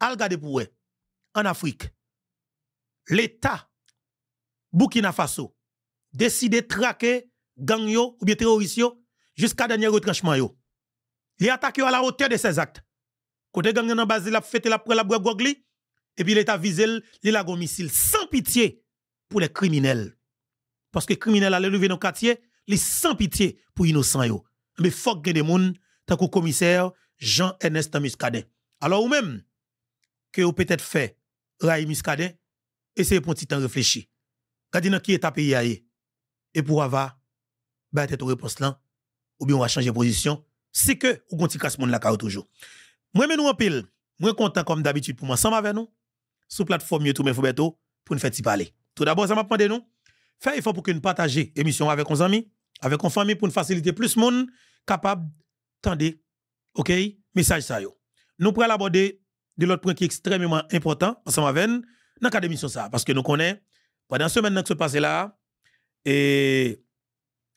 Al de En Afrique, l'État Burkina Faso décide de traquer gang ou bien terroristes jusqu'à dernier retranchement yo. Li attaque à la hauteur de ses actes. Côté gang nan base la fête la la et puis l'État vise li la missile sans pitié pour les criminels. Parce que criminels allaient lever nos quartiers, li sans pitié pour innocents yo. Mais faut que des moun tant que commissaire Jean-Ernest Muscadet. Alors ou même que vous peut-être fait Raï et essayez pour un petit temps réfléchir. Regardez qui est à pays Et pour avoir, t'es bah, tête réponse là, ou bien on va changer de position, c'est que ou continuez à ce la là toujours. Moi, mais nous en pile, moi content comme d'habitude pour moi, ensemble avec nous, sur plateforme YouTube mais bientôt pour nous faire parler. Tout d'abord, ça m'a demandé nous, faire effort pour que nous partagions l'émission avec nos amis, avec nos familles, pour nous faciliter plus de monde capable, tendez, ok, message ça yo. Nous pourrons l'aborder de l'autre point qui est extrêmement important, ensemble avec nous, dans l'académie ça. Parce que nous connaissons, pendant ce semaine qui se passe là, et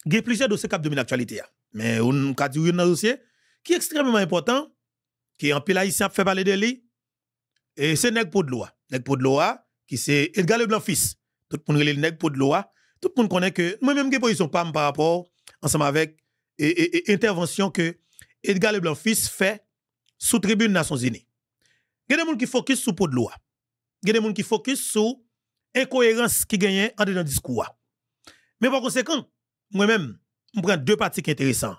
il y a plusieurs dossiers qui dominé l'actualité. Mais on a dit un dossier qui est extrêmement important, qui est en pile qui a fait parler de lui, et c'est nègre pour de loi, qui c'est Edgar Leblanc fils. Tout le monde connaît de loi. Tout le monde connaît que moi-même, position par rapport, ensemble avec, et, intervention que Edgar Leblanc fils fait sous tribune Nations Unies. Il y a des gens qui focus sur pot de loi. Il y a des gens qui focus sur l'incohérence qui gagne en dans discours. Mais par conséquent, moi-même, je prends deux parties intéressantes.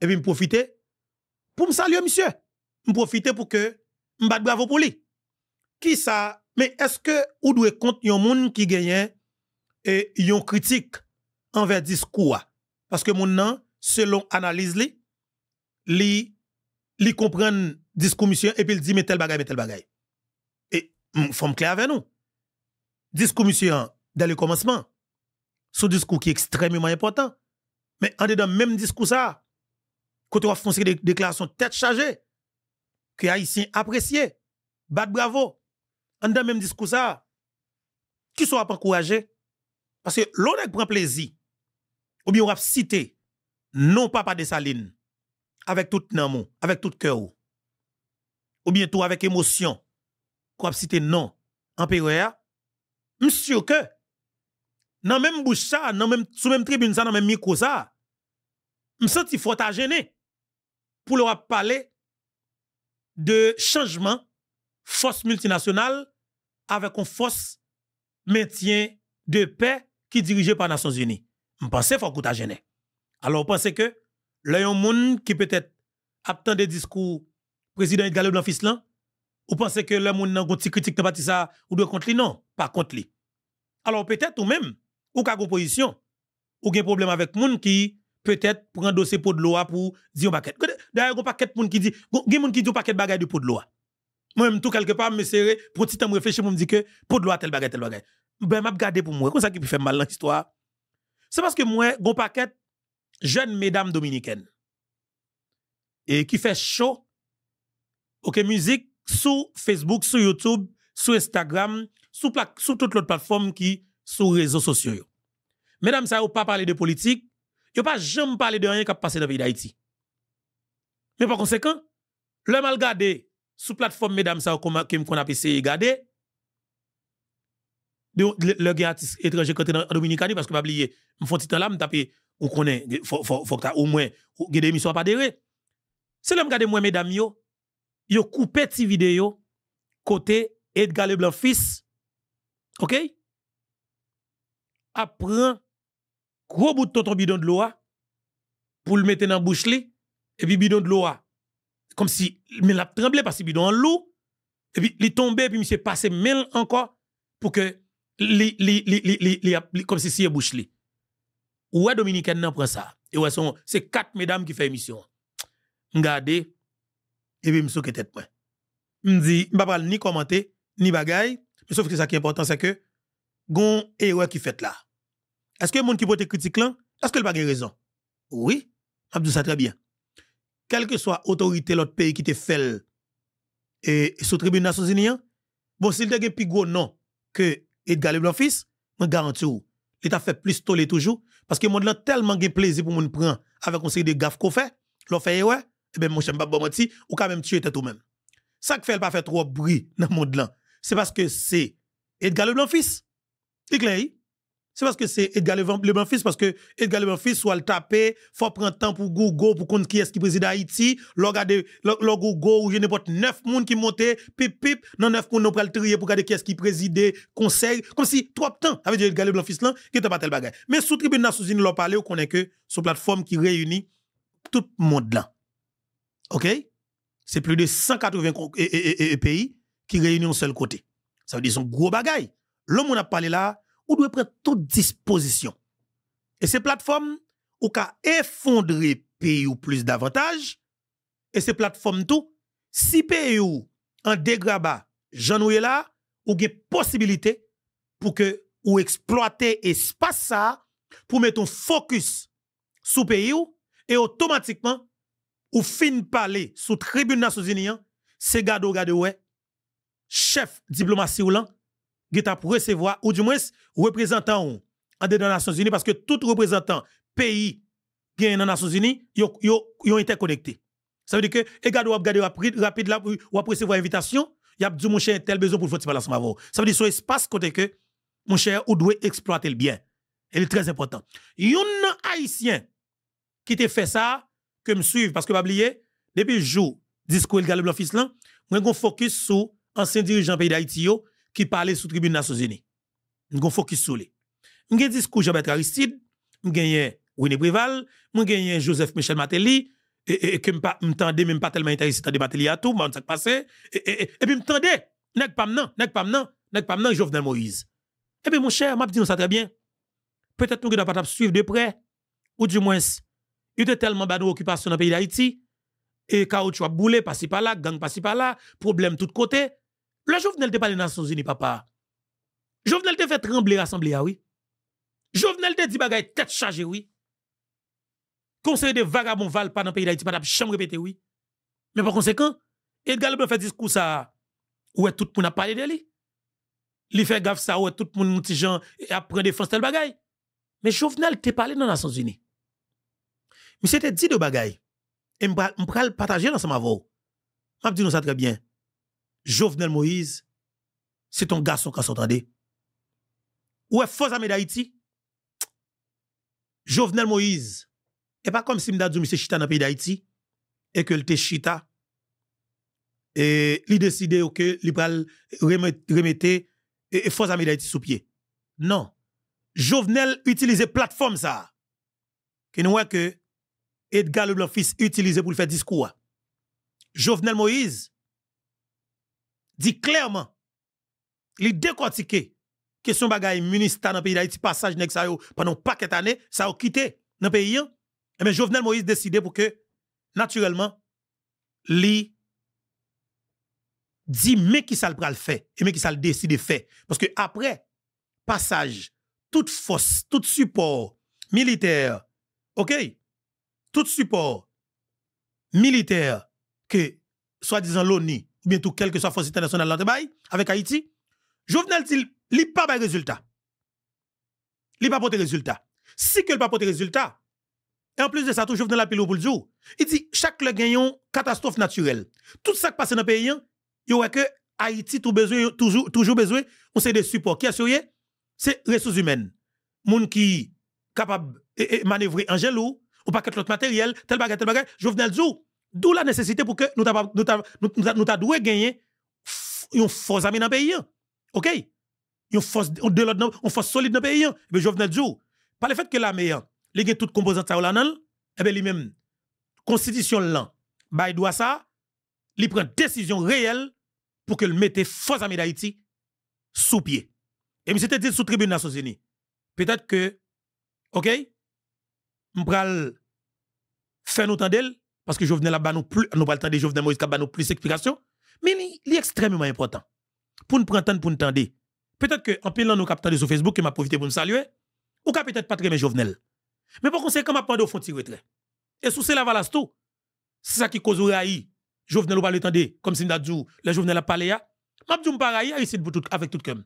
Et puis, je profite pour me saluer, monsieur. Je profite pour que je batte bravo pour lui. Qui ça? Mais est-ce que vous devez compte un monde qui gagne et une critique envers discours? Parce que mon nom, selon l'analyse, li, li comprendre discours monsieur et puis il dit mais tel bagaille mais tel bagaille et faut me clair avec nous discours monsieur dans le commencement ce discours qui est extrêmement important mais en dedans même discours ça quand on va foncer des déclarations tête chargée que haïtiens apprécié bat bravo en dedans même discours ça qui pas encouragé, parce que l'on prend plaisir ou bien on va citer non papa de Saline avec tout nom, avec tout cœur. Ou bien tout avec émotion. Quoi citer non en suis monsieur que dans même bouche dans même sous même tribune ça, dans même micro ça, me senti fort faut gêner pour leur parler de changement force multinationale avec une force maintien de paix qui dirigée par les Nations Unies. Je pense qu'il faut que Alors, vous pensez que là un monde qui peut-être attend des discours président Edgar dans fils là ou pensez que le monde n'a petit critique pas ça ou doit contre lui non pas contre lui alors peut-être ou même ou ka composition ou un problème avec moun qui peut-être prend dossier pour de loi pour dire un paquet d'ailleurs pas paquet moun qui dit gen monde qui dit paquet bagaille de pour de loi moi même tout quelque part me serrer pour petit temps réfléchir pour me dire que pour de loi tel bagaille tel bagaille ben m'a garder pour moi comme ça qui peut faire mal dans l'histoire c'est parce que moi gon paquet jeunes mesdames dominicaines et qui fait chaud OK musique sur Facebook, sur YouTube, sur Instagram, sur, toutes toute autres plateforme qui sur réseaux sociaux. Mesdames, ça ne pas parler de politique, ne pas jamais parler de rien qui a passé dans le pays d'Haïti. Mais par conséquent, le mal gardé sous plateforme mesdames ça qu'on a essayé garder le gars étranger côté en parce que pas oublier me font petit temps là me taper on connaît, faut, faut, faut que au moins, des émissions pas derrière. C'est là gade moi, mesdames, yo, yo coupé ti vidéo, côté Edgar Leblanc fils, ok? Apprend gros bout de ton bidon de l'eau hein, pour le mettre dans bouche et puis bidon de l'eau hein. comme si mais l'a tremblé parce que bidon en loup et puis il tombé et puis monsieur passé même encore pour que li li li li, li, li, comme si c'est bouche Ouais, Dominicaine n'en prend ça. Et ouais, c'est quatre mesdames qui font émission. Regardez. et puis me souke tête moi. M'di, m'papal ni commenter, ni bagay, mais sauf que ça qui est important, c'est que, gon erreur qui fait là. Est-ce que le monde qui peut critique là, est-ce qu'il n'a pas raison? Oui, m'abdou ça très bien. Quelle que soit l'autorité de l'autre pays qui te fait et sous tribune Nations Unies, bon, s'il si te plus gros non que Edgar Leblanc fils, je garantis vous, il fait plus tôt les toujours parce que le monde a tellement de plaisir pour monde prendre avec un série de gaffes qu'on fait, l'on fait, et eh bien, mon cher Mbaba ou quand même tuer tête ou même. Ça qui fait pas faire trop bruit dans le monde là, c'est parce que c'est Edgar Leblanc fils. C'est clair, hein? c'est parce que c'est Edgar Leblanc parce que Edgar Blanfis soit le taper faut prendre temps pour Google pour connaître qui est ce qui préside Haïti l'on regarde l'on ou je n'importe neuf monde qui montent, pip pip non neuf monde pas le trier pour garder qui est ce qui préside conseil comme si trois temps avec Edgar Leblanc là qui était pas tel bagaille. mais sous tribune nationale l'on parler on connaît que sur plateforme qui réunit tout le monde là OK c'est plus de 180 pays qui réunissent un seul côté ça veut dire son gros bagaille. l'homme on a parlé là ou doit prendre toute disposition. Et ces plateformes, ou cas effondrer pays ou plus davantage, et ces plateformes tout, si pays ou en dégraba, j'en ou là, ou des possibilité pour que ou exploiter espace ça pour mettre un focus sur pays ou, et automatiquement, ou fin parler sous tribune Nations Unies, c'est gado gado ouais, chef diplomatie ou qui geta pour recevoir ou du moins représentant en des Nations Unies parce que tout représentant pays qui est dans Nations Unies ils ont interconnecté. Ça veut dire que regarde eh, ou regarder rapide rapide là ou recevoir invitation, y a du mon cher tel besoin pour faire pas ensemble Ça veut dire son espace côté que mon cher ou doit exploiter le bien. Elle est très important. un haïtien qui te fait ça que me suivre parce que pas oublier depuis le jour discours le blanc fils là, moi focus sur ancien dirigeant pays d'Haïti qui parlait sous tribune Nations Unies. Nous avons focus sur lui. Nous avons discours Jean-Baptiste Aristide, nous avons Winnie Brival, nous avons Joseph Michel Matéli, et, que je même pas tellement intéressé à Matéli à tout, je ça passé, et, puis je m'entendais, pas maintenant, n'est pas maintenant, pas Jovenel Moïse. Eh bien, mon cher, m'a dit ça très bien. Peut-être nous ne pas suivre de près, ou du moins, il était tellement de d'occupation dans le pays d'Haïti, et tu as boulé, par-ci par-là, gang pas par-là, problème de côté. Le Jovenel te parle les Nations Unies, papa. Jovenel de fait trembler l'Assemblée, ah oui. de dire dit bagaille tête chargée, oui. Conseil de vagabond val pas dans le pays d'Haïti, pas chambre répété, oui. Mais par conséquent, Edgar Leblanc fait discours ça, ouais, tout le monde a parlé de lui. Il fait gaffe ça, ouais, tout le monde, petit gens, apprend défense tel bagaille. Mais Jovenel te parlé dans les Nations Unies. Mais te dit de bagaille. Et m'pral partager dans sa vous. M'a dit nous ça très bien. Jovenel Moïse, c'est ton garçon qui s'entendait. Ou est faux ami d'Haïti? Jovenel Moïse, et pas comme si Mdadou c'est chita dans le pays d'Haïti, et que le chita, et il décide que il va remettre et force d'Haïti sous pied. Non. Jovenel utilise plateforme ça. Que nous voyons que Edgar Leblanc fils utilise pour le faire discours. Jovenel Moïse, dit clairement, il que question bagaille ministre dans le pays d'Haïti, passage pendant paquet années, ça a quitté dans le pays. Mais hein. eh Jovenel Moïse décidé pour que, naturellement, li dit mais qui ça le pral fait et mais qui ça le décide fait parce que après passage toute force tout support militaire OK tout support militaire que soi-disant l'ONU ou tout quel que soit force internationale avec Haïti, Jovenel dit, il n'y pas de résultat. Il n'y pas de résultat. Si a pas de résultat, et en plus de ça, tout Jovenel appelle pour le jour, il dit, chaque le gagnant, catastrophe naturelle. Tout ça qui passe dans le pays, il y a que Haïti tout besoin, toujours, toujours besoin, on sait des supports. Qui assurent? C'est ressources humaines. Moun qui capable de manœuvrer en gelou, ou pas l'autre matériel, tel bagage, tel bagage. Jovenel dit, D'où la nécessité pour que nous devions nous, nous, gagner une force amie dans le pays. Hein. OK? Une force solide dans le pays. Mais je venais dire, par le fait que la meilleure elle a toute composante ça, et eh bien lui-même, constitution là, bah, il doit ça, il prend décision réelle pour que le mette force amie d'Haïti sous pied. Et monsieur dit sous tribune Nations Peut-être que, OK? vais faire nous tendre parce que Jovenel a nous plus, nous pas le temps de Jovenel Moïse qui a nous plus d'explications, mais il est extrêmement important. Pour nous prendre pour nous tendre. Peut-être que, en pilant nous captons sur Facebook, qui m'a profité pour me saluer, ou peut-être pas très Jovenel. Mais pour conséquent, m'a pas au fond de retrait. Et sous cela, voilà tout. C'est ça qui cause raï. Jovenel ou pas le comme si nous dit, le Jovenel a parlé, hein. m'a dit, m'a ici hein, avec tout comme.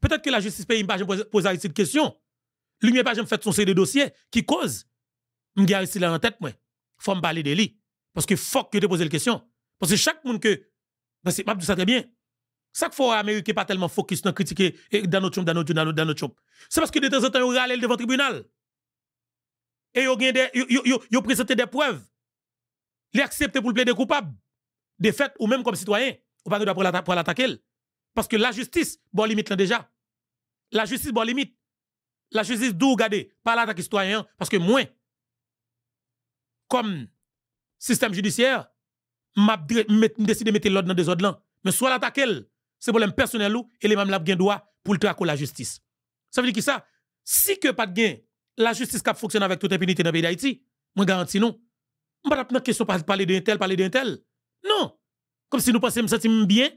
Peut-être que la justice pays pas posé pas cette question. Lui, m'a pas fait son série de dossiers qui cause. M'a ici là en tête, moi. Faut me parler de lui. Parce que fuck que te poses la question. Parce que chaque monde que, ben c'est pas tout ça très bien. Chaque fois, faut n'est pas tellement focus dans critiquer Donald Trump, Donald Trump, dans notre C'est parce que de temps en temps, ils aller devant le tribunal. Et ils présenté des preuves. Ils acceptent pour le plaider coupable. Des faits ou même comme citoyen. Ou pas pour l'attaquer. Parce que la justice, bon limite là déjà. La justice, bon limite. La justice, d'où regarder, pas l'attaque citoyen. Parce que moins, comme système judiciaire, m'a décide de mettre l'ordre dans des ordres là. Mais soit l'attaquer, c'est problème personnel ou, et les mêmes la droit pour le traquer la justice. Ça veut dire que ça, si que pas de gain, la justice qui fonctionne avec toute impunité dans le pays d'Haïti, je garantis non. Je ne pas question de parler d'un tel, parler d'un tel. Non. Comme si nous pensions que nous bien,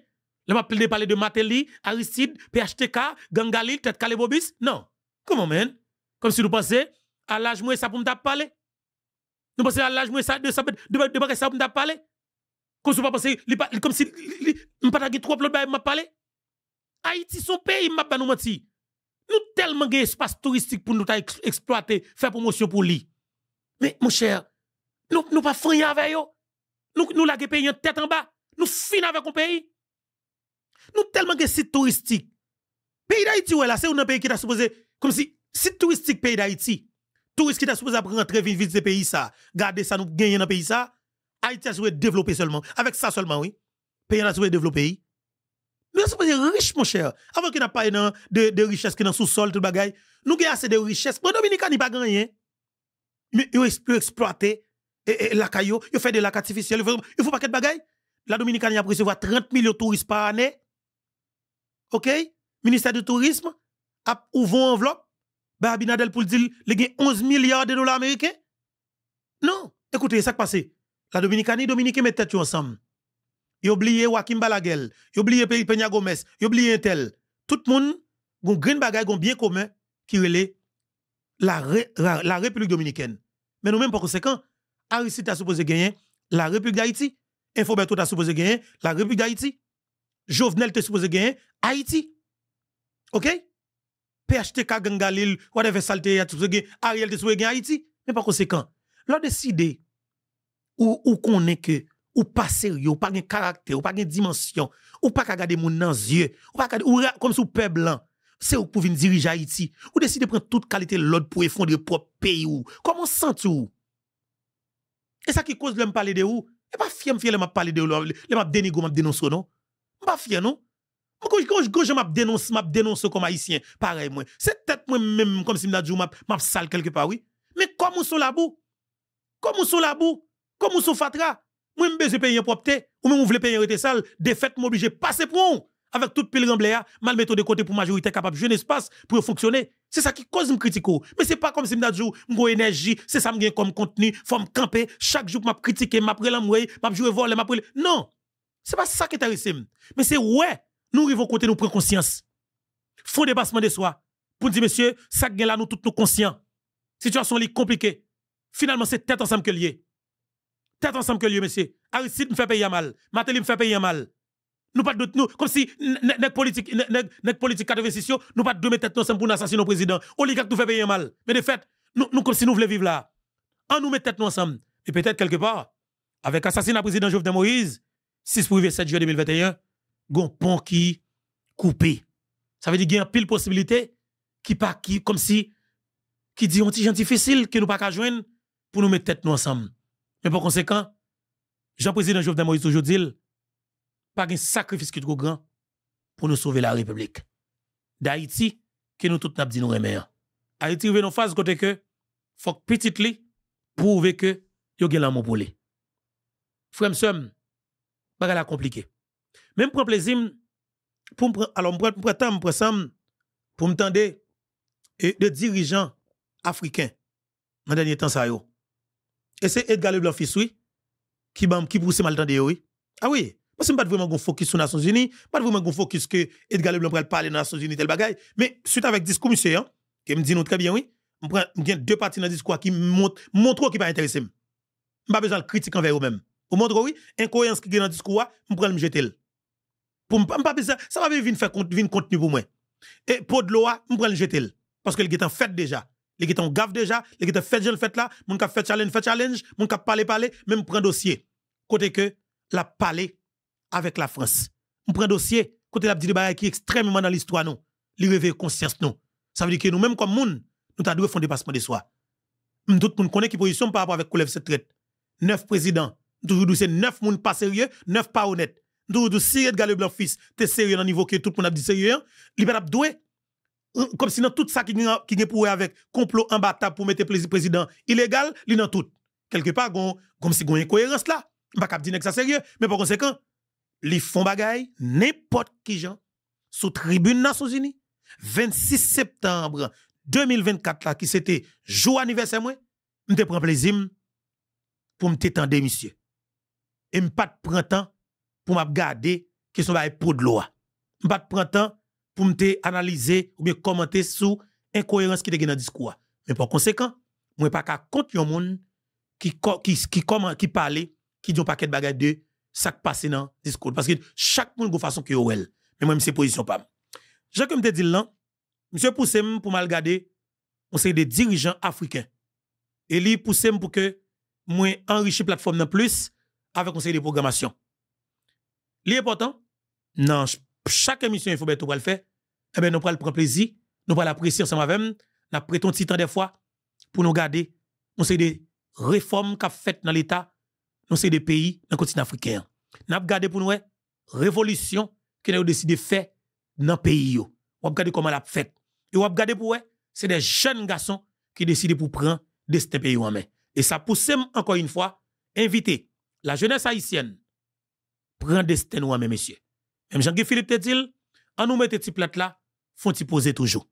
je vais parler de Matéli, Aristide, PHTK, Gangali, Tête kalebobis Non. Comment, man? Comme si nous pensions, à l'âge, moins ça pour me parler. Nous pensons à l'âge, moi, ça, de ça, ça, on parlé. Comme si nous n'avions comme si, pas gagné trois plots, m'a parlé. Haïti, son pays, m'a pas nous menti. Nous tellement d'espace espace touristique pour nous exploiter, faire promotion pour lui. Mais, mon cher, nous, ne pas rien avec eux. Nous, nous, la payé en tête en bas. Nous finissons avec un pays. Nous tellement sites touristiques. Le Pays d'Haïti, ouais, là, c'est un pays qui est supposé, comme si, site touristique, pays d'Haïti. Tout ce qui est supposé rentrer vite vite pays ça, garder ça nous gagner dans pays ça, Haïti a souhaité développer seulement. Avec ça seulement, oui. Pays a souhaité développer. Mais c'est pas riche, mon cher. Avant n'y n'a pas de, de richesse qui dans sous-sol, tout bagaille. Nous avons assez de richesse. Dominicaine Dominicain n'y pas gagné. Mais ils ont exploité la caillou, ils fait de la Il ne faut pas de bagaille. La Dominicaine a recevoir 30 millions de touristes par année. OK? Ministère du Tourisme a ouvert une enveloppe bah Abinadel pour dire il gagné 11 milliards de dollars américains Non, écoutez, ça qui passe. La Dominicanie, Dominique met tête ensemble. Ils oublié Joaquim Balaguel, ils oublié Peña Gomez, ils oublié tel. Tout le monde a un grand bagage, un bien commun qui relève la, République dominicaine. Mais nous-mêmes, par conséquent, Aristide a supposé gagner la République d'Haïti. Infoberto a supposé gagner la République d'Haïti. Jovenel a supposé gagner Haïti. OK? PHTK Gangalil, whatever salte Ariel te souwe Haïti. Mais par conséquent, l'on décide ou, qu'on est que ou pas sérieux, ou pas de caractère, ou pas de dimension, ou pas qu'à garder mon dans yeux, ou pas ou comme sous peuple blanc, c'est ou pour venir diriger Haïti, ou décider de prendre toute qualité l'autre pour effondrer le propre pays ou. Comment sent tout? Et ça qui cause de eh ben, me parler de ou, et pas fier fier de me parler de ou, le m'a dénigrer, m'a dénoncer non. Pas fier non. Quand je m'ap dénonce, m'ap dénonce comme haïtien, pareil moi. C'est peut-être moi même comme si je dit m'ap m'ap sale quelque part oui. Mais comment sont la boue Comment sont la boue Comment sont fatra Moi me besoin payer propreté ou même voulez payer rete sale, défaite m'obliger passer pour on Avec toute pile remblée, hein, mal mettre de côté pour majorité capable un espace pour fonctionner. C'est ça qui cause me critique. Oh. Mais c'est pas comme si je suis oh, m'go énergie, c'est ça m'gain comme contenu, faut me camper chaque jour m'ap critiquer, m'ap relamouer, m'ap jouer voler, m'ap Non. C'est pas ça qui t'arrive. Mais c'est ouais nous arrivons côté nous prenons conscience. Font dépassement de soi. Pour dire, monsieur, ça gagne là, nous tous nous conscients. Situation est compliquée. Finalement, c'est tête ensemble que lié. Tête ensemble que lié, monsieur. Aristide me fait payer mal. Matéli me fait payer mal. Nous pas de nous, comme si les politique, les politique 86, nous pas de tête ensemble pour assassiner le président. Oligarque nous fait payer mal. Mais de fait, nous, nous comme si nous voulons vivre là. En nous met tête ensemble. Et peut-être quelque part, avec assassinat président Jovenel Moïse, 6 pour 7 juin 2021, gon pont qui coupé. Ça veut dire qu'il y a pile possibilité qui pas qui comme si qui dit un petit gentil difficile que nous pas joindre pour nous mettre tête nous ensemble. Mais par conséquent, Jean-Président Jovenel Moïse toujours dit pas un sacrifice qui trop grand pour nous sauver la République. D'Haïti, que nous tout n'a dit nous remer. Haïti arrive en phase côté que faut que petit prouver que yo gen l'amour pour lui. Frère m'sem, la compliqué. Même pour plaisir, pour alors pour temps, pour pour me tendre de dirigeants africains dans dernier temps ça yo. Et c'est Edgar Leblanc fils oui qui bam qui pousse mal tendre oui. Ah oui, parce que pas vraiment qu'on focus sur Nations Unies, pas vraiment qu'on focus que Edgar Leblanc va parler dans Nations Unies tel bagaille, mais suite avec discours monsieur hein, qui me dit nous très bien oui, on prend deux parties dans discours qui montrent montre qui pas intéressé. Pas besoin de critique envers eux-mêmes. Au montre oui, incohérence qui est dans discours, on prend le jeter pas ça va venir faire contenu pour moi. Et pour de l'eau, je prends le jeter parce que le est en fait déjà. Le est en gaffe déjà, le est en fait je le fait là, mon cap fait challenge fait challenge, mon cap parler parler, même prend dossier. Côté que la parler avec la France. On prend dossier côté la petite qui est extrêmement dans l'histoire nous. Li réveille conscience nous. Ça veut dire que nous même comme monde, nous avons dû faire un dépassement de soi. tout le monde connaît qui position par rapport avec Koulev cette traite. Neuf présidents, toujours c'est neuf monde pas sérieux, neuf pas honnêtes. Doudou, si Edgar Leblanc fils, t'es sérieux dans niveau que tout le monde a dit sérieux, hein? doué. Hein? Comme si dans tout ça qui est pour avec complot imbattable pour mettre président illégal, il dans tout. Quelque part, comme si il y une cohérence là. Je ne dire que ça sérieux, mais par conséquent, ils font bagaille n'importe qui gens sous tribune Nations Unies. 26 septembre 2024 là qui c'était jour anniversaire moi, te prends plaisir pour me t'étendre monsieur. Et me pas de printemps pour m'a garder question bail pour de loi. l'eau. pas prendre temps pour me analyser ou bien commenter sur incohérence qui est dans discours. Mais par conséquent, moi pas qu'à compte yon moun qui qui qui comment qui parler, qui dit un paquet de bagages de ça qui passe dans discours parce que chaque monde une façon que elle. Mais moi je ne me position pas. Je comme te dit là, monsieur poussé pour mal garder on c'est des dirigeants africains. Et lui poussé pour que moi enrichir plateforme plus avec conseil de programmation. L'important, dans chaque émission, il faut bien le faire. Eh ben nous prenons le plaisir, nous prenons apprécier ensemble avec nous, nous prenons un petit temps des fois pour nous garder. Nous c'est des réformes qu'a faites dans l'État, nous c'est des pays dans continent africain. Nous avons gardé pour nous, révolution que nous avons décidé de faire dans le pays. Nous avons regarder comment elle a fait. Et nous avons pour nous, c'est des jeunes garçons qui décident pour prendre de ce pays en main. Et ça pousse encore une fois, inviter la jeunesse haïtienne, prend destin nous même messieurs. Même Jean-Guy Philippe te dit, on nous mette petit plate là, font y poser toujours.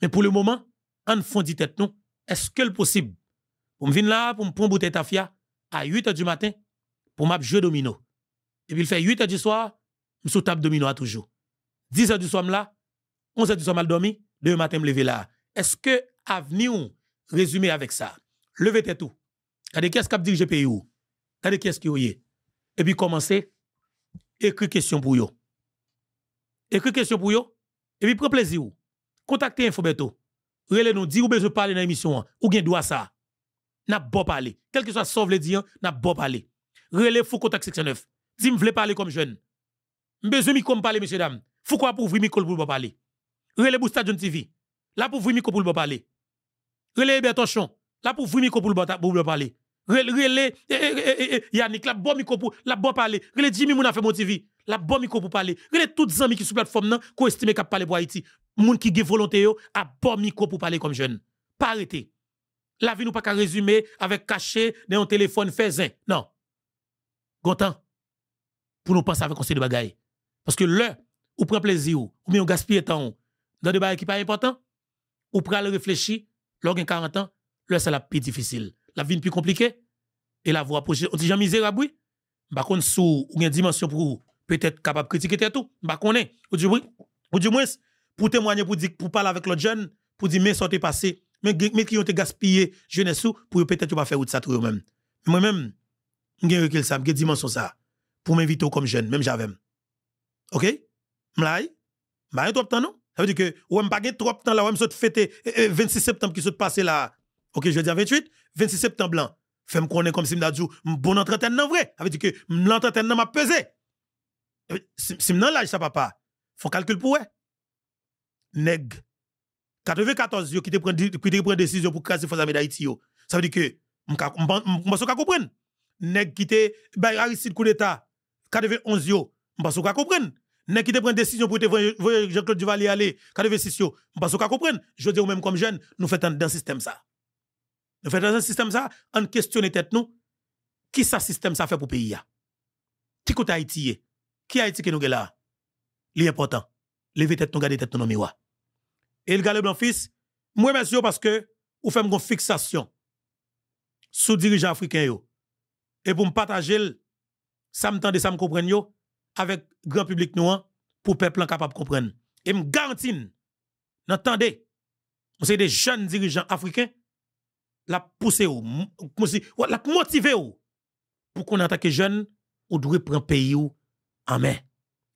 Mais pour le moment, on fond dit tête nous, est-ce que le possible pour me venir là pour me prendre bouteille tafia à 8 h du matin pour m'app jouer domino. Et puis il fait 8 h du soir, me sous table domino à toujours. 10 h du soir là, 11 h du soir mal dormi, demain matin me lever là. Est-ce que avenir résumé avec ça? Levez tête tout. Regardez qui est-ce qui dirige pays Regardez qui est-ce qui est? et puis commencer écrire question pour yo. Écrire question pour yo et puis prenez plaisir. Contactez Infobeto. Relez nous dire ou besoin parler dans l'émission ou bien droit ça. N'a pas parler. Quel que soit sauve le dire, n'a pas parler. Relez faut contact section 9. Dis me voulez parler comme jeune. Besoin micro parler messieurs dames. Faut quoi pour ouvrir micro pour parler. Relez Bousta Stadion TV. Là pour ouvrir micro pour parler. Relez Bertochon. Là pour ouvrir micro pour parler. Eh, eh, eh, Yannick, la bonne micro pour la bonne parler. Relé Jimmy a fait La bonne micro pour parler. Relé toutes les amis qui sont sur la plateforme, qui estiment qu'à parler pour Haïti. Moun qui ont volonté, a bon micro pour parler comme jeune. Pas arrêté La vie nous pas qu'à résumer avec caché dans un téléphone faisin. Non. Gontan. Pour nous penser avec conseil de bagaille. Parce que là, ou prend plaisir, ou on gaspille temps, dans des bagailles qui pas important, ou prend le réfléchir, l'organ 40 ans, là c'est la plus difficile la vie plus compliquée. Et la voix approcher. On dit, j'ai misérable, oui. Bah, qu'on sous, ou une dimension pour peut-être capable de critiquer tout. Bah, qu'on est. Ou du, moins, pour témoigner, pour, dire, pour parler avec l'autre jeune, pour dire, mais ça t'est passé. Mais, mais qui ont été gaspillé jeunesse pour peut-être pas faire ça tout eux-mêmes. Moi-même, j'ai recul ça, j'ai dimension ça. Pour m'inviter comme jeune, même j'avais. OK? M'laï? M'aïe, trop de temps, non? Ça veut dire que, ou pas trop de temps là, ou m'saute fêter 26 euh, euh, septembre qui se passé là. OK, je dis 28, 26 septembre là. faites moi connaître comme si m'a dit, bon entretien non vrai. Ça veut dire que l'entretien m'a pesé. Eh si m'nan l'âge ça papa, faut calcul pour ouais. Neg 94 yo qui te prend qui te prend décision pour casser force armée d'Haïti yo. Ça veut dire que m'ka m'pense qu'on comprendre. Neg qui te bay Aristide coup d'état 91 yo, m'pense qu'on comprendre. Nèg qui te prend décision pour te voir Jean-Claude Duvalier aller 86 yo, m'pense qu'on comprendre. Je dis même comme jeune, nous fait dans système ça. Nous faisons dans un système ça, on questionne tête nous, qui ce système ça fait pour pays Qui le Haïti Qui Haïti que nous là L'important. Levez tête nous, gardez, tête nous dans miroir. Et le gars le blanc fils, moi monsieur parce que vous faites une fixation sous dirigeant africain yo. Et pour me partager ça me tente ça comprendre yo avec grand public nous hein, pour peuple capable comprendre. Et me garantis, n'entendez, on c'est des jeunes dirigeants africains la pousser ou, la motiver ou, pour qu'on attaque les jeunes jeune, ou doit prendre pays ou amen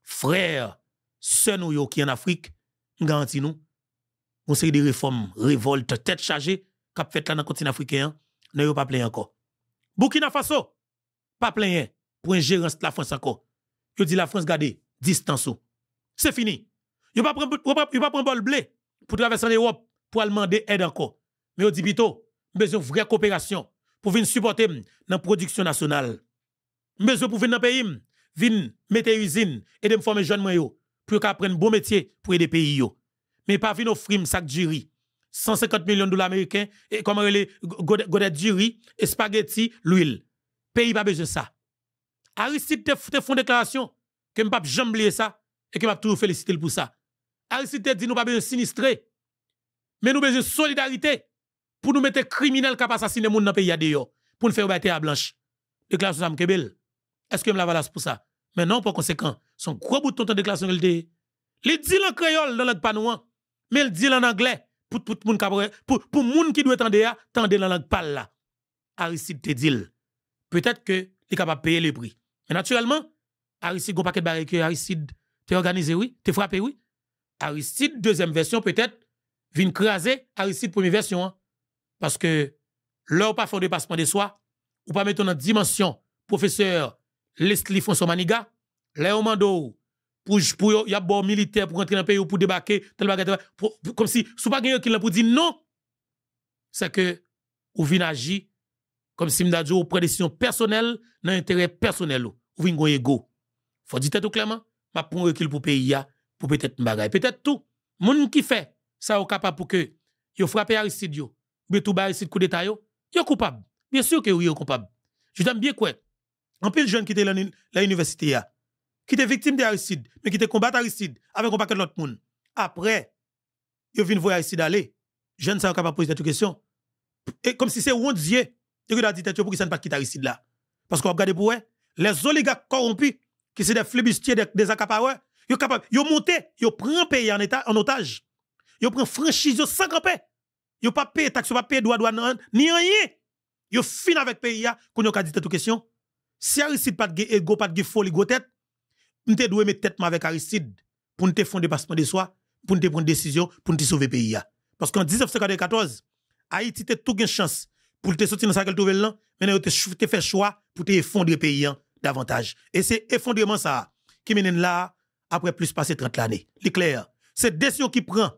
frère Frères, nous yo qui en Afrique, garantis nous, on série des réformes, révoltes, tête chargée, cap fait là dans le continent africain, ne pas plein encore. Burkina Faso, pas plein hein, pour ingérence de la France encore. je dis la France regardez distance C'est fini. Yo pas prendre pas prendre bol blé pour traverser l'Europe pour demander aide encore. Mais yo dit plutôt besoin de vraie coopération pour venir supporter dans la production nationale. Besoin pour venir dans le pays, venir mettre usine et de former jeunes yo pour qu'ils apprennent bon métier pour aider pays yo. Mais pas venir offrir un sac de riz. 150 millions de dollars américains et comment les godet du riz, et spaghetti, l'huile. Pays pas besoin de ça. Aristide te, te font déclaration que m'pap jamais oublier ça et que m'a toujours féliciter pour ça. Aristide dit nous pas besoin de sinistrer. Mais nous besoin de solidarité pour nous mettre criminels qui assassiné gens dans pays dehors pour nous faire battre à blanche. Déclaration Sam Kebel. Est-ce que me la valasse pour ça Mais non, par conséquent, son gros bouton de déclaration de dit il dit en créole dans langue panouan, hein. mais il dit en anglais pour tout qui pour pour monde qui doit en tendre dans langue pal là. Aristide te dit peut-être que il est capable de payer le prix. Mais naturellement, Aristide gon paquet de que Aristide es organisé oui, t'es frappé oui. Aristide deuxième version peut-être vient craser Aristide première version. Hein? Parce que là, pas fait un dépassement de soi, ou pas mettre dans dimension, professeur Leslie François Maniga, là, on mando, oh, pour, pour y a bon militaire pour rentrer dans le pays ou pour débarquer, comme si, sous pas quelqu'un qui l'a pour dire non, c'est que, ou vin agir, comme si vous dit, ou oh, prédiction décision personnelle, dans intérêt personnel, ou vin gon ego. Faut dire tout clairement, ma pour recul pour pays, pour peut-être bagage, peut-être tout. Moun qui fait, ça ou capable pour que, yo frappe Aristide mais Betouba ici coup d'état yo, yo coupable. Bien sûr que oui, yo coupable. Je t'aime bien quoi. En plus, jeune qui était l'université université, là, qui était victime d'Aristide, mais qui était combat Aristide avec un paquet de l'autre monde. Après, yo vinn voir Aristide aller. Jeune ça capable poser cette question. Et comme si c'est un Dieu, yo a dit pour qui ça ne pas quitter Aristide là. Parce qu'on regarde pour les oligarques corrompus qui sont des flébustiers, des, des accapareurs, yo capable, yo monté, yo prend pays en état en otage. Yo prend franchise yo sans campagne. Yo pas payé taxe, pas payé droit droit ni rien. Yo fin avec pays ya, qu'on yo ka dit toute question. Si Aristide pas de ego, pas de folie, go tête, m'te doué mettre tête avec Aristide pour te fonder dépassement de soi, pour te prendre décision, pour te sauver pays ya. Parce qu'en 1994, Haïti a tout une chance pour te sortir dans sa qu'elle de là, mais tu te fait choix pour te effondrer pays davantage. Et c'est effondrement ça qui mène là après plus passer 30 l'année. C'est clair. C'est décision qui prend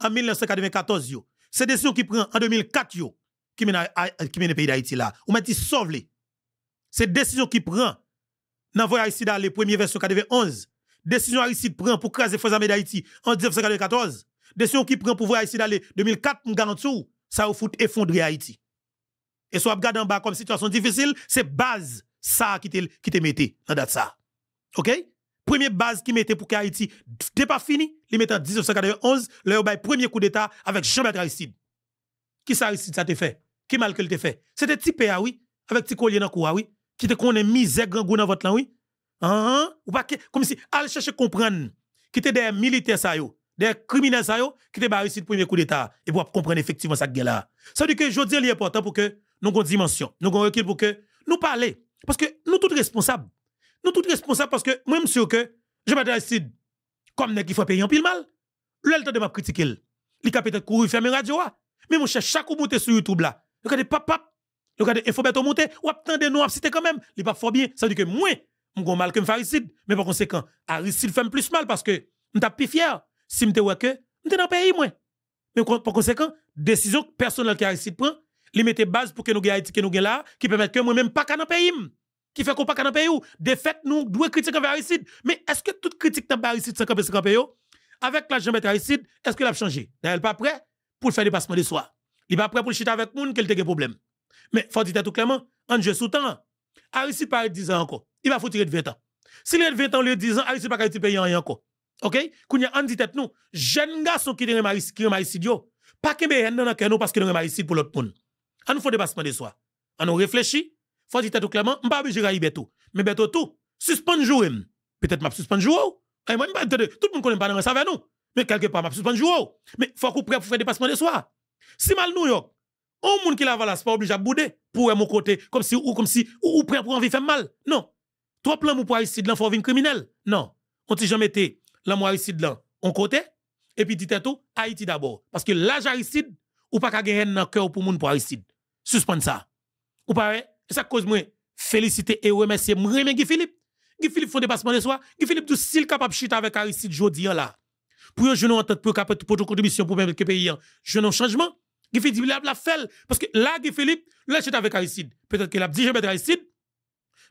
en 1994 c'est décision qui prend en 2004 yo, qui mène le pays d'Haïti là. On m'a dit sauve les. C'est décision qui prend dans voyage ici dans les premiers versions 91. Décision qui prend pour craser les armées d'Haïti en 1994. Décision qui prend pour voir ici d'aller 2004, me garantit ça vous fout effondrer Haïti. Et soit regarde en bas comme situation difficile, c'est base ça qui te qui te mette dans date ça. OK première base qui mettait pour qu'Haïti n'était pas fini, il mettait en 1991, le premier coup d'État avec Jean-Baptiste Aristide. Qui ça Aristide ça te fait? Qui mal que te fait? C'était type ah oui, avec petit collier dans ah oui, qui te connaît misère grand goût dans votre langue, oui. Hein ou pas comme si allez chercher comprendre qui était des militaires ça yo, des criminels ça yo, qui était Aristide premier coup d'État et pour comprendre effectivement ça là. Ça veut dire que je dis important pour que nous avons dimension, nous avons recul pour que nous parlions, parce que nous tous responsables nous tous responsables parce que moi, je suis sûr que je comme nous qui fait payer un pile mal, le temps de m'a critiqué. Il a peut-être couru fermer radio. Ah. Mais mon cher, chaque coup monté sur YouTube là, regardez pap pap, Il Infobeto monté, ou attendez nous, citer quand même, il pas fort bien. Ça veut dire que moi, je suis mal que ici. Mais par conséquent, Aristide fait plus mal parce que je suis plus fier si je suis que je suis dans le pays. Moi. Mais par conséquent, décision personnelle qu'Aristide prend, il mette base pour que nous ayons que nous là, qui permet que moi-même pas dans pays qui fait qu'on pas dans pays ou défaite nous doit critiquer Aristide mais est-ce que toute critique dans Aristide 50 50 avec la jambe Aristide est-ce qu'elle a changé d'ailleurs ben, pas prêt pour faire dépassement de soi il pas prêt pour chiter avec monde qui a des problèmes. mais faut dire tout clairement en jeu sous temps Aristide pas 10 ans encore il va foutre tirer de 20 ans s'il est de 20 ans le 10 ans Aristide pas payé rien encore OK qu'on y a en dit tête nous jeune garçon qui est Aristide qui pas qu'il y ait dans nous parce que pour l'autre monde on des dépassement de soi on réfléchit faut dire tout clairement, pas obligé railler tout. Mais Beto tout, suspend jouer. Hein. Peut-être m'a suspend jouer. Oh. Et eh, moi tout le monde connaît pas dans ça nous. Mais quelque part m'a suspend jouer. Oh. Mais faut qu'on prêt pour faire des passements de soi. Si mal nous. York, on monde qui la n'est pas obligé à bouder pour mon côté comme si ou comme si ou, prêt pour envie faire mal. Non. Trois plans pour ici de l'enfant criminel. Non. On t'y jamais été l'amour ici là, on côté et puis dit tout Haïti d'abord parce que l'âge Aristide ou pas qu'à gagner dans cœur pour moun pour Aristide. Suspend ça. Ou pas eh? C'est ça cause moi féliciter et remercier moi Guy Philippe. Guy Philippe font dépassement de soi. Guy Philippe tout s'il capable chita avec Aristide jodi là. Pour je non entendre pour capable pour contribution pour permettre que pays hein. je non changement. Guy Philippe l'a fait parce que là Guy Philippe là chita avec Aristide. Peut-être qu'il a dit je vais Aristide.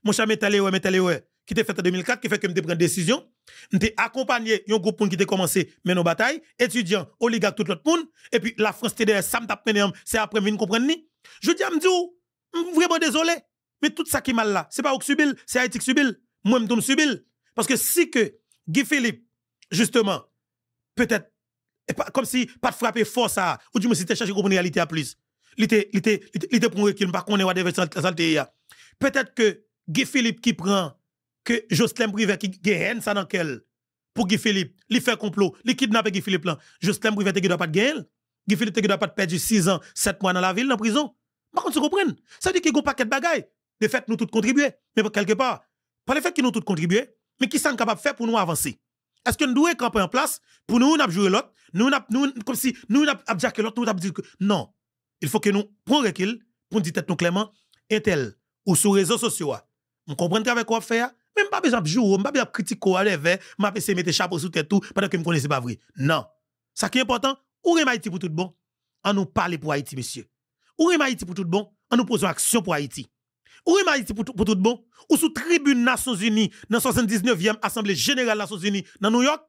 Mon chat métalé ouais métalé ouais qui était fait en 2004 qui fait que me prendre décision. M'te accompagné un groupe qui a commencé mais nos batailles, étudiants, oligarques tout le monde et puis la France TDS ça me tape c'est après venir comprendre ni. Je dis à vraiment désolé. Mais tout ça qui est mal là, n'est pas Ouk Subil, c'est Haïti Subil. Moi, je Subil. Parce que si que Guy Philippe, justement, peut-être, comme si pas de frapper fort ça, ou du moins si tu cherché une réalité à plus, il était pour pas par contre, on est Peut-être que Guy Philippe qui prend, que Jocelyn Brivet qui gagne ça dans quel, pour Guy Philippe, il fait complot, il kidnappe Guy Philippe là. Jocelyn qui ne doit pas de gagne. Guy Philippe, qui ne doit pas perdre 6 ans, 7 mois dans la ville, dans la prison. Par contre, se comprenez Ça veut dire qu'il y a un paquet de bagailles. De fait, nous tous contribuons. Mais quelque part, par le fait que nous tous contribuer, mais qui sont capables de faire pour nous avancer Est-ce que nous devons camper en place pour nous, jouer l'autre Nous, nous, comme si nous, nous que l'autre, nous, devons dit que non. Il faut que nous prenions recul pour nous dire tête nous clairement, tel ou sur les réseaux sociaux. Vous ah. comprenez avec quoi faire Même pas besoin de jouer, pas besoin de critiquer, aller vers, m'a essayé de mettre chapeau sous tête tout pendant que me connaissons pas vrai. Non. Ce qui est important, Où est Haïti pour tout bon, en nous parler pour Haïti, monsieur. Où est Haïti pour tout bon? En nous posant action pour Haïti. Où est Haïti pour, tout bon? Ou sous tribune Nations Unies, dans 79e Assemblée Générale Nations Unies, dans New York?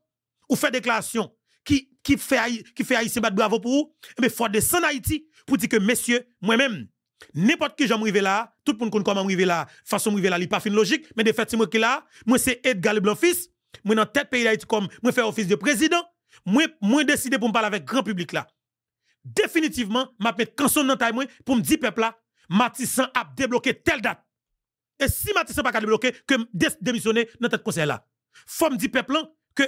Ou fait déclaration qui, qui fait, qui fait Haïti battre bravo pour vous? Mais eh faut descendre Haïti pour dire que messieurs, moi-même, N'importe qui j'aime arriver là, tout le monde connaît comment arriver là, façon arriver là, il pas de logique, mais de fait c'est moi qui là, moi c'est Edgar Leblanc fils, moi dans tête pays d'Haïti comme moi faire office de président, moi moi décidé pour me parler avec grand public là définitivement, vais mettre canson dans taille pour me dire peuple là, Matissan a débloqué telle date. Et si Matissan pas débloqué, que démissionner dans tête conseil là. Faut me dire peuple que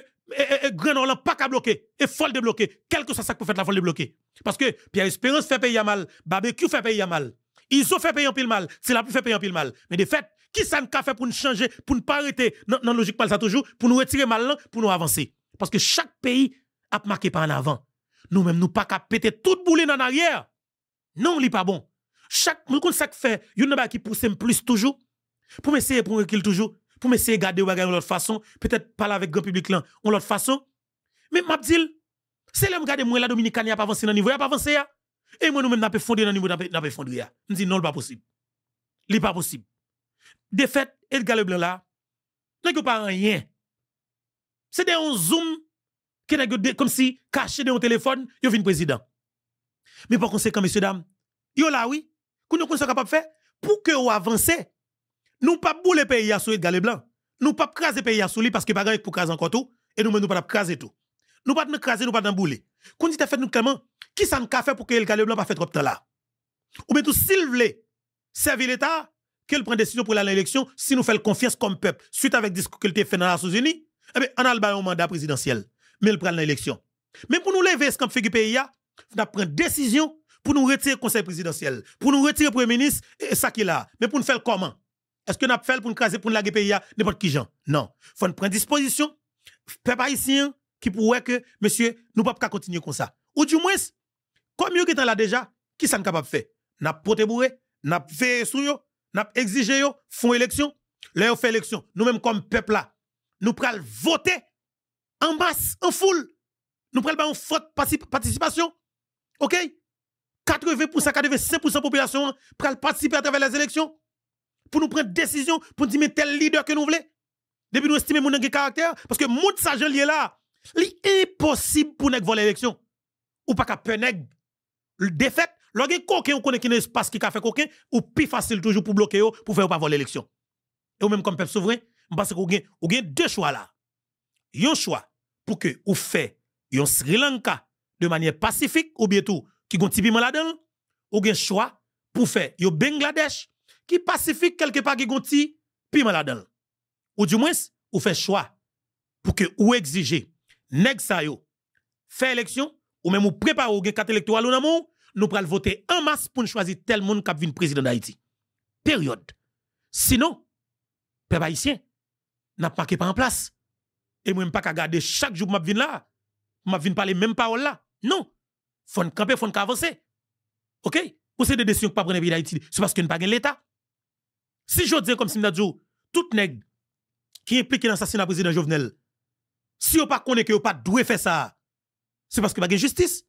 Grenoble pas qu'à bloquer et faut le débloquer. Quel que soit ça que vous faites il faut le débloquer. Parce que Pierre Espérance fait payer mal, barbecue fait payer mal. Ils ont fait payer en pile mal, c'est la plus fait payer en pile mal. Mais de fait, qui ça nous fait pour nous changer, pour ne pas arrêter dans la logique pas ça toujours, pour nous retirer mal pour nous avancer. Parce que chaque pays a marqué par en avant nous-mêmes, nous pas qu'à péter toute boule en arrière. Non, li pas bon. Chaque, nous, ça fait, yon n'a qui pousse plus toujours, pour m'essayer pour qu'il toujours, pour m'essayer garder ou de l'autre façon, peut-être parler avec grand public là, ou l'autre façon. Mais m'a dit, c'est là regarder moi la Dominicaine a pas avancé dans niveau, a pas avancé Et moi nous même n'a pas fondé dans niveau, n'a pas fondé ya. Je dis non, pas possible. Li pas possible. De fait, Edgar Leblanc là, n'a pas rien. C'est des zoom comme si caché dans un téléphone, il a vin président. Mais par conséquent, messieurs, dames, a là, oui, qu'on nous capable de faire, pour que vous avancez, nous ne pouvons pas bouler pays à sous les blanc. Nous pas craser pays à soulier parce que pas pour craser encore tout, et nous pouvons pas craser tout. Nous pas nous craser, nous pas nous bouler. Qu'on dit fait nous comment, qui s'en a fait pour que le galé blanc pas fait trop de temps là? Ou bien tout s'il veut servir l'État, qu'il prend décision pour l'élection si nous faisons confiance comme peuple, suite avec discours a fait dans les sous unis eh bien, on a le mandat présidentiel mais il prend l'élection. Mais pour nous lever ce qu'on fait pays, nous prenons une décision pour nous retirer le conseil présidentiel, pour nous retirer le premier ministre, et ça qui est là. Mais pour nous faire comment Est-ce que nous fait pour nous craser, pour nous laguer pays, n'importe qui Non. Il faut nous prendre disposition, peuple haïtien, qui pourrait que, monsieur, nous ne pouvons pas continuer comme ça. Ou du moins, comme nous sommes là déjà, qui est capable de faire Nous poté bourré, nous fait sur yo, nous exigé yo, font élection. Là, on fait élection. Nous-mêmes, comme peuple là, nous prenons voter en masse, en foule. Nous prenons une forte participation. OK 80%, 85% de la population pour participer à travers les élections. Pour nous prendre décision, pour nous dire, tel leader que nous voulons. Depuis nous estimons mon caractère, parce que mon sagesse est là. est impossible pour nous voler l'élection. Ou pas qu'à peur le défaite, lorsque avons on connaît qui ne a un espace qui a fait ou plus facile toujours pour bloquer, pour faire pas voler l'élection. Et ou même comme peuple souverain, parce vous a deux choix là yon choix pour que ou fait yon Sri Lanka de manière pacifique ou bien tout qui gon piment hein? ou gen choix pour faire yon Bangladesh qui pacifique quelque part qui gon piment hein? ou du moins ou fait choix pour que ou exiger nèg sa yo fait élection ou même ou prépare ou gen carte électorale ou nan nous pral voter en masse pour choisir tel monde qui vin président d'Haïti période sinon peuple haïtien n'a pas pas en place et moi, je pas garder chaque jour que je viens là. Je pas parler même parole là. Non. Faut camper, faut avancer. OK? Ou c'est des décisions que pas prendre pays d'Haïti, c'est parce que nous pas l'État. Si je dis comme si m'a dit tout nègre qui est impliqué dans l'assassinat du président Jovenel, si vous ne connaissez pas que vous pas faire ça, c'est parce que vous pas justice.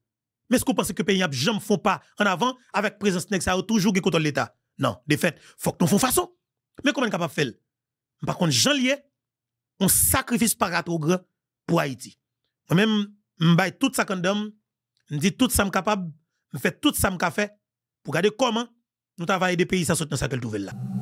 Mais est-ce que vous pensez que le pays ne jamais font pas en avant avec présence nègre ça a toujours été l'État? Non, de fait, faut que nous fassions façon. Mais comment est capable faire? Par contre, Jean Lié, un sacrifie par trop grand pour Haïti. Moi-même, je tout ça quand je dis tout ça capable, je fais tout ça que je pour regarder comment nous travaillons des pays ça soutenir cette nouvelle là.